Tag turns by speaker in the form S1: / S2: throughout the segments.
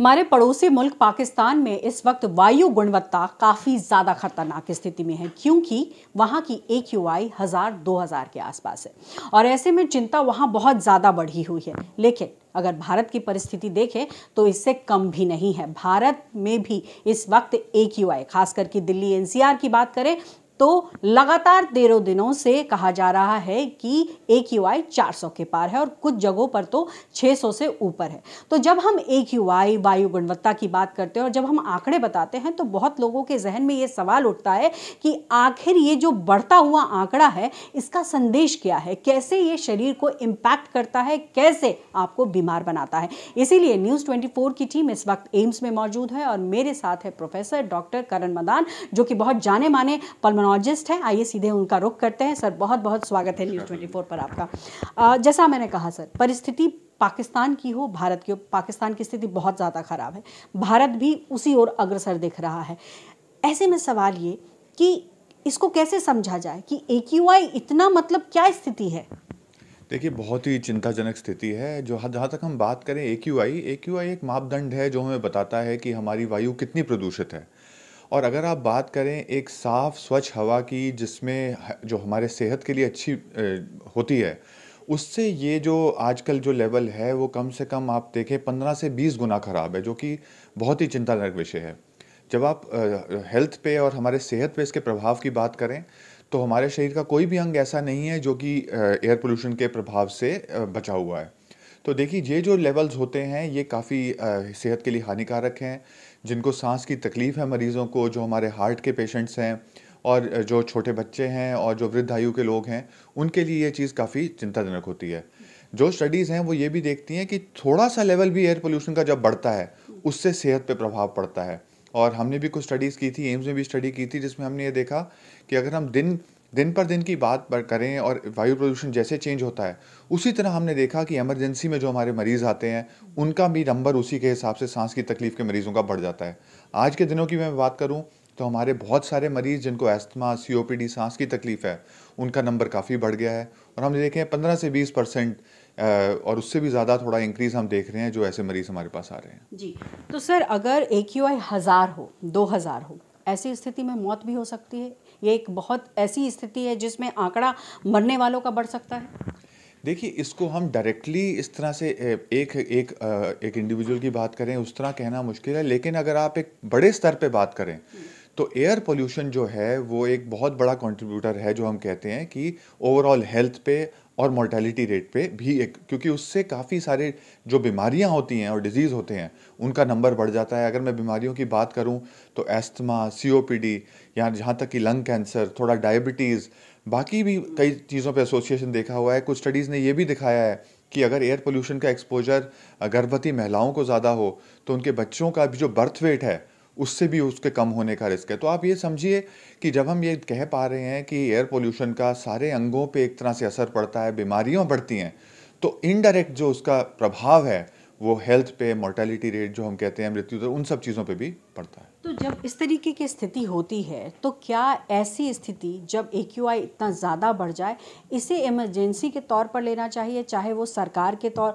S1: हमारे पड़ोसी मुल्क पाकिस्तान में इस वक्त वायु गुणवत्ता काफ़ी ज़्यादा खतरनाक स्थिति में है क्योंकि वहाँ की ए क्यू आई हज़ार दो हज़ार के आसपास है और ऐसे में चिंता वहाँ बहुत ज़्यादा बढ़ी हुई है लेकिन अगर भारत की परिस्थिति देखें तो इससे कम भी नहीं है भारत में भी इस वक्त ए क्यू आई खास करके दिल्ली एनसीआर की बात करें तो लगातार तेरों दिनों से कहा जा रहा है कि ए क्यू आई चार के पार है और कुछ जगहों पर तो 600 से ऊपर है तो जब हम ए क्यू आई वायु गुणवत्ता की बात करते हैं और जब हम आंकड़े बताते हैं तो बहुत लोगों के जहन में ये सवाल उठता है कि आखिर ये जो बढ़ता हुआ आंकड़ा है इसका संदेश क्या है कैसे ये शरीर को इम्पैक्ट करता है कैसे आपको बीमार बनाता है इसीलिए न्यूज़ ट्वेंटी की टीम इस वक्त एम्स में मौजूद है और मेरे साथ है प्रोफेसर डॉक्टर करण मदान जो कि बहुत जाने माने पलमनो टेक्नोलॉजिस्ट हैं आइए सीधे उनका रुख करते हैं सर बहुत बहुत स्वागत है न्यूज़ ट्वेंटी पर आपका जैसा मैंने कहा सर परिस्थिति पाकिस्तान की हो भारत की हो पाकिस्तान की स्थिति बहुत ज़्यादा ख़राब है भारत भी उसी ओर अग्रसर दिख रहा है ऐसे में सवाल ये कि इसको कैसे समझा जाए कि ए इतना मतलब क्या स्थिति है
S2: देखिए बहुत ही चिंताजनक स्थिति है जो जहाँ तक हम बात करें ए क्यू ए क्यू आई एक मापदंड है जो हमें बताता है कि हमारी वायु कितनी प्रदूषित है और अगर आप बात करें एक साफ़ स्वच्छ हवा की जिसमें जो हमारे सेहत के लिए अच्छी होती है उससे ये जो आजकल जो लेवल है वो कम से कम आप देखें पंद्रह से बीस गुना ख़राब है जो कि बहुत ही चिंताजनक विषय है जब आप हेल्थ पे और हमारे सेहत पे इसके प्रभाव की बात करें तो हमारे शरीर का कोई भी अंग ऐसा नहीं है जो कि एयर पोल्यूशन के प्रभाव से बचा हुआ है तो देखिए ये जो लेवल्स होते हैं ये काफ़ी सेहत के लिए हानिकारक हैं जिनको सांस की तकलीफ़ है मरीज़ों को जो हमारे हार्ट के पेशेंट्स हैं और जो छोटे बच्चे हैं और जो वृद्ध आयु के लोग हैं उनके लिए ये चीज़ काफ़ी चिंताजनक होती है जो स्टडीज़ हैं वो ये भी देखती हैं कि थोड़ा सा लेवल भी एयर पोल्यूशन का जब बढ़ता है उससे सेहत पे प्रभाव पड़ता है और हमने भी कुछ स्टडीज़ की थी एम्स में भी स्टडी की थी जिसमें हमने ये देखा कि अगर हम दिन दिन पर दिन की बात पर करें और वायु प्रदूषण जैसे चेंज होता है उसी तरह हमने देखा कि एमरजेंसी में जो हमारे मरीज़ आते हैं उनका भी नंबर उसी के हिसाब से सांस की तकलीफ़ के मरीज़ों का बढ़ जाता है आज के दिनों की मैं बात करूँ तो हमारे बहुत सारे मरीज़ जिनको एस्थमा सी सांस की तकलीफ़ है उनका नंबर काफ़ी बढ़ गया है और हम देखें पंद्रह से बीस परसेंट और उससे भी ज़्यादा थोड़ा इंक्रीज हम देख रहे हैं जो ऐसे मरीज़ हमारे पास आ रहे हैं
S1: जी तो सर अगर ए क्यू आई हज़ार हो दो हज़ार हो ऐसी स्थिति में मौत भी हो सकती है ये एक बहुत ऐसी स्थिति है जिसमें आंकड़ा मरने वालों का बढ़ सकता है
S2: देखिए इसको हम डायरेक्टली इस तरह से एक एक एक इंडिविजुअल की बात करें उस तरह कहना मुश्किल है लेकिन अगर आप एक बड़े स्तर पे बात करें तो एयर पोल्यूशन जो है वो एक बहुत बड़ा कंट्रीब्यूटर है जो हम कहते हैं कि ओवरऑल हेल्थ पे और मोर्टेलिटी रेट पे भी एक क्योंकि उससे काफ़ी सारे जो बीमारियां होती हैं और डिजीज़ होते हैं उनका नंबर बढ़ जाता है अगर मैं बीमारियों की बात करूं तो एस्थमा सीओपीडी या जहां तक कि लंग कैंसर थोड़ा डायबिटीज़ बाकी भी कई चीज़ों पे एसोसिएशन देखा हुआ है कुछ स्टडीज़ ने ये भी दिखाया है कि अगर एयर पोल्यूशन का एक्सपोजर गर्भवती महिलाओं को ज़्यादा हो तो उनके बच्चों का भी जो बर्थ वेट है उससे भी उसके कम होने का रिस्क है तो आप ये समझिए कि जब हम ये कह पा रहे हैं कि एयर पोल्यूशन का सारे अंगों पे एक तरह से असर पड़ता है बीमारियां बढ़ती हैं तो इनडायरेक्ट जो उसका प्रभाव है वो हेल्थ पे मोर्टेलिटी रेट जो हम कहते हैं मृत्यु दर उन सब चीज़ों पे भी पड़ता है
S1: तो जब इस तरीके की स्थिति होती है तो क्या ऐसी स्थिति जब ए इतना ज़्यादा बढ़ जाए इसे इमरजेंसी के तौर पर लेना चाहिए चाहे वो सरकार के तौर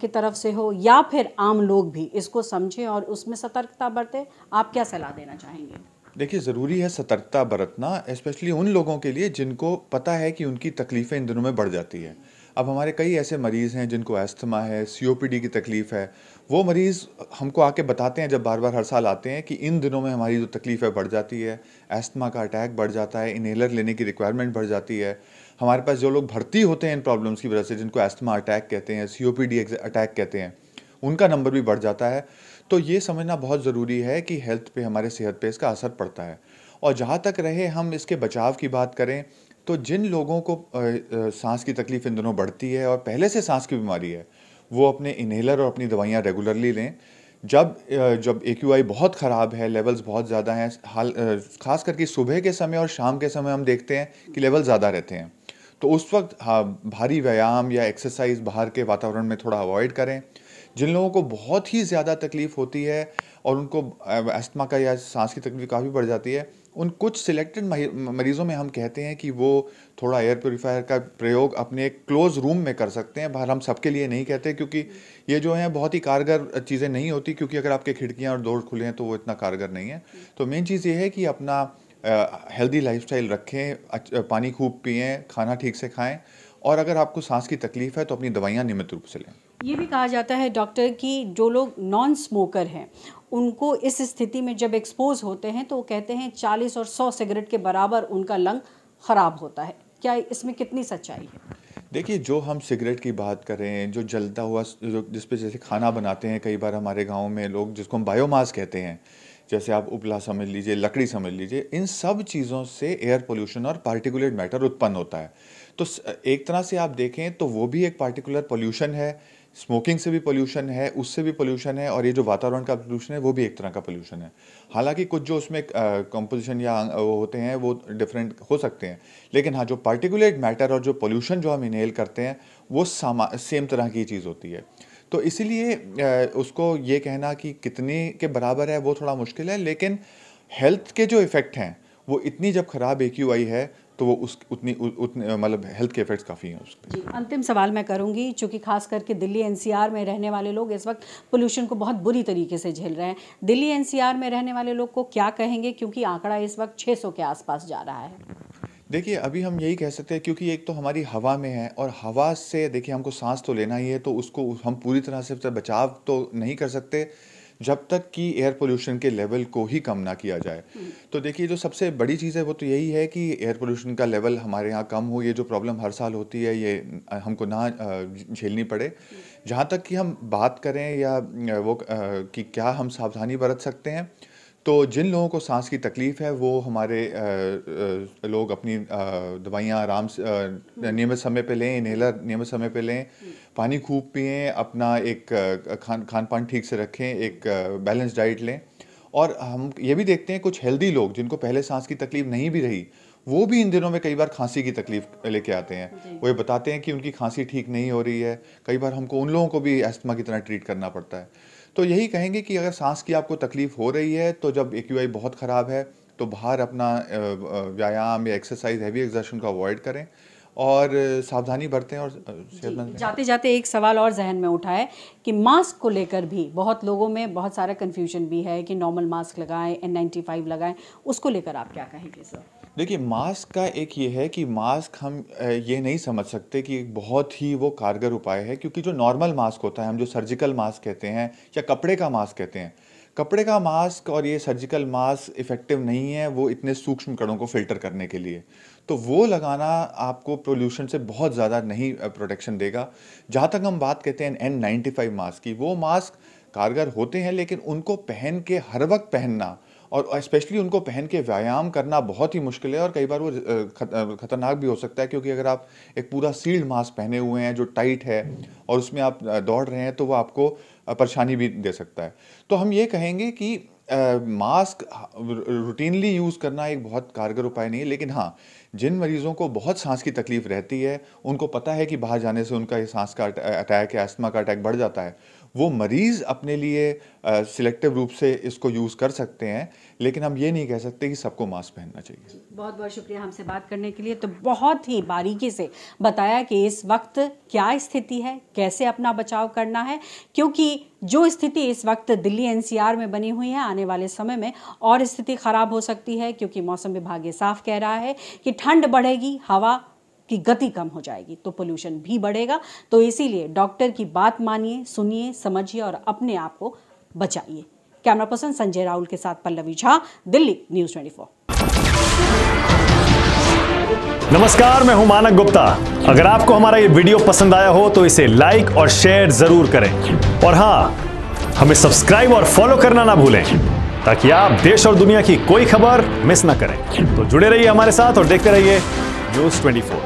S1: की तरफ से हो या फिर आम लोग भी इसको समझें और उसमें सतर्कता बरतें आप क्या सलाह देना चाहेंगे
S2: देखिए ज़रूरी है सतर्कता बरतना स्पेशली उन लोगों के लिए जिनको पता है कि उनकी तकलीफ़ें इन दिनों में बढ़ जाती है अब हमारे कई ऐसे मरीज़ हैं जिनको एस्थमा है सी की तकलीफ़ है वो मरीज़ हमको आके बताते हैं जब बार बार हर साल आते हैं कि इन दिनों में हमारी जो तकलीफ़ है बढ़ जाती है एस्थमा का अटैक बढ़ जाता है इनहेलर लेने की रिक्वायरमेंट बढ़ जाती है हमारे पास जो लोग भर्ती होते हैं इन प्रॉब्लम्स की वजह से जिनको एस्थमा अटैक कहते हैं सी अटैक कहते हैं उनका नंबर भी बढ़ जाता है तो ये समझना बहुत ज़रूरी है कि हेल्थ पे हमारे सेहत पे इसका असर पड़ता है और जहाँ तक रहे हम इसके बचाव की बात करें तो जिन लोगों को सांस की तकलीफ इन दिनों बढ़ती है और पहले से सांस की बीमारी है वो अपने इन्हेलर और अपनी दवाइयाँ रेगुलरली लें जब जब ए क्यू आई बहुत ख़राब है लेवल्स बहुत ज़्यादा हैं हाल ख़ास करके सुबह के समय और शाम के समय हम देखते हैं कि लेवल ज़्यादा रहते हैं तो उस वक्त हाँ भारी व्यायाम या एक्सरसाइज बाहर के वातावरण में थोड़ा अवॉइड करें जिन लोगों को बहुत ही ज़्यादा तकलीफ़ होती है और उनको अस्थमा का या सांस की तकलीफ काफ़ी बढ़ जाती है उन कुछ सिलेक्टेड मरीज़ों में हम कहते हैं कि वो थोड़ा एयर प्योरीफायर का प्रयोग अपने एक क्लोज़ रूम में कर सकते हैं बाहर हम सबके लिए नहीं कहते क्योंकि ये जो है बहुत ही कारगर चीज़ें नहीं होती क्योंकि अगर आपके खिड़कियाँ और दौड़ खुले हैं तो वो इतना कारगर नहीं है तो मेन चीज़ ये है कि अपना हेल्दी लाइफ रखें पानी खूब पिएँ खाना ठीक से खाएँ और अगर आपको सांस की तकलीफ है तो अपनी दवाइयाँ नियमित रूप से लें
S1: ये भी कहा जाता है डॉक्टर कि जो लोग नॉन स्मोकर हैं उनको इस स्थिति में जब एक्सपोज होते हैं तो वो कहते हैं चालीस और सौ सिगरेट के बराबर उनका लंग ख़राब होता है क्या इसमें कितनी सच्चाई है
S2: देखिए जो हम सिगरेट की बात कर रहे हैं जो जलता हुआ जो जिस पे जैसे खाना बनाते हैं कई बार हमारे गांव में लोग जिसको हम बायोमास कहते हैं जैसे आप उपला समझ लीजिए लकड़ी समझ लीजिए इन सब चीज़ों से एयर पोल्यूशन और पार्टिकुलेट मैटर उत्पन्न होता है तो एक तरह से आप देखें तो वो भी एक पार्टिकुलर पोल्यूशन है स्मोकिंग से भी पोल्यूशन है उससे भी पोल्यूशन है और ये जो वातावरण का पोल्यूशन है वो भी एक तरह का पोल्यूशन है हालांकि कुछ जो उसमें कंपोजिशन या वो होते हैं वो डिफरेंट हो सकते हैं लेकिन हाँ जो पार्टिकुलेट मैटर और जो पोल्यूशन जो हम इनहेल करते हैं वो सामा सेम तरह की चीज़ होती है तो इसीलिए उसको ये कहना कि कितने के बराबर है वो थोड़ा मुश्किल है लेकिन हेल्थ के जो इफ़ेक्ट हैं वो इतनी जब ख़राब ए है तो वो उस उतनी उतने मतलब हेल्थ के इफेक्ट्स काफ़ी हैं उसके जी
S1: अंतिम सवाल मैं करूंगी चूँकि खास करके दिल्ली एनसीआर में रहने वाले लोग इस वक्त पोल्यूशन को बहुत बुरी तरीके से झेल रहे हैं दिल्ली एनसीआर में रहने वाले लोग को क्या कहेंगे क्योंकि आंकड़ा इस वक्त 600 के आसपास जा रहा है
S2: देखिए अभी हम यही कह सकते हैं क्योंकि एक तो हमारी हवा में है और हवा से देखिए हमको सांस तो लेना ही है तो उसको हम पूरी तरह से बचाव तो नहीं कर सकते जब तक कि एयर पोल्यूशन के लेवल को ही कम ना किया जाए हम्म। तो देखिए जो सबसे बड़ी चीज़ है वो तो यही है कि एयर पोल्यूशन का लेवल हमारे यहाँ कम हो ये जो प्रॉब्लम हर साल होती है ये हमको ना झेलनी पड़े हम्म। जहाँ तक कि हम बात करें या वो कि क्या हम सावधानी बरत सकते हैं तो जिन लोगों को सांस की तकलीफ़ है वो हमारे आ, आ, लोग अपनी दवाइयाँ आराम से नियमित समय पे लें इन्हेलर नियमित समय पे लें पानी खूब पिएँ अपना एक खान खान पान ठीक से रखें एक बैलेंस डाइट लें और हम ये भी देखते हैं कुछ हेल्दी लोग जिनको पहले सांस की तकलीफ़ नहीं भी रही वो भी इन दिनों में कई बार खांसी की तकलीफ लेके आते हैं वो ये बताते हैं कि उनकी खांसी ठीक नहीं हो रही है कई बार हमको उन लोगों को भी अस्थमा की तरह ट्रीट करना पड़ता है तो यही कहेंगे कि अगर सांस की आपको तकलीफ हो रही है तो जब ए बहुत ख़राब है तो बाहर अपना व्यायाम या एक्सरसाइज हैवी एक्सर्शन को अवॉइड करें और सावधानी बरतें और सेहतमंद जाते
S1: जाते एक सवाल और जहन में उठा है कि मास्क को लेकर भी बहुत लोगों में बहुत सारा कन्फ्यूजन भी है कि नॉर्मल मास्क लगाएं एन नाइन्टी फाइव लगाएं उसको लेकर आप क्या
S2: कहेंगे सर देखिए मास्क का एक ये है कि मास्क हम ये नहीं समझ सकते कि बहुत ही वो कारगर उपाय है क्योंकि जो नॉर्मल मास्क होता है हम जो सर्जिकल मास्क कहते हैं या कपड़े का मास्क कहते हैं कपड़े का मास्क और ये सर्जिकल मास्क इफ़ेक्टिव नहीं है वो इतने सूक्ष्म कणों को फिल्टर करने के लिए तो वो लगाना आपको पोल्यूशन से बहुत ज़्यादा नहीं प्रोटेक्शन देगा जहाँ तक हम बात कहते हैं एन नाइन्टी फाइव मास्क की वो मास्क कारगर होते हैं लेकिन उनको पहन के हर वक्त पहनना और स्पेशली उनको पहन के व्यायाम करना बहुत ही मुश्किल है और कई बार वो खतरनाक भी हो सकता है क्योंकि अगर आप एक पूरा सील्ड मास्क पहने हुए हैं जो टाइट है और उसमें आप दौड़ रहे हैं तो वो आपको परेशानी भी दे सकता है तो हम ये कहेंगे कि मास्क रूटीनली यूज़ करना एक बहुत कारगर उपाय नहीं है लेकिन हाँ जिन मरीज़ों को बहुत सांस की तकलीफ़ रहती है उनको पता है कि बाहर जाने से उनका ये सांस का अटैक या अस्थमा का अटैक बढ़ जाता है वो मरीज़ अपने लिए सिलेक्टिव रूप से इसको यूज़ कर सकते हैं लेकिन हम ये नहीं कह सकते कि सबको मास्क पहनना चाहिए
S1: बहुत बहुत शुक्रिया हमसे बात करने के लिए तो बहुत ही बारीकी से बताया कि इस वक्त क्या स्थिति है कैसे अपना बचाव करना है क्योंकि जो स्थिति इस वक्त दिल्ली एनसीआर में बनी हुई है आने वाले समय में और स्थिति ख़राब हो सकती है क्योंकि मौसम विभाग ये साफ कह रहा है कि ठंड बढ़ेगी हवा की गति कम हो जाएगी तो पोल्यूशन भी बढ़ेगा तो इसीलिए डॉक्टर की बात मानिए सुनिए समझिए और अपने आप को बचाइए कैमरा पर्सन संजय राहुल के साथ पल्लवी झा दिल्ली न्यूज फोर
S2: नमस्कार मैं हूं मानक गुप्ता अगर आपको हमारा ये वीडियो पसंद आया हो तो इसे लाइक और शेयर जरूर करें और हाँ हमें सब्सक्राइब और फॉलो करना ना भूलें ताकि आप देश और दुनिया की कोई खबर मिस ना करें तो जुड़े रहिए हमारे साथ और देखते रहिए न्यूज फोर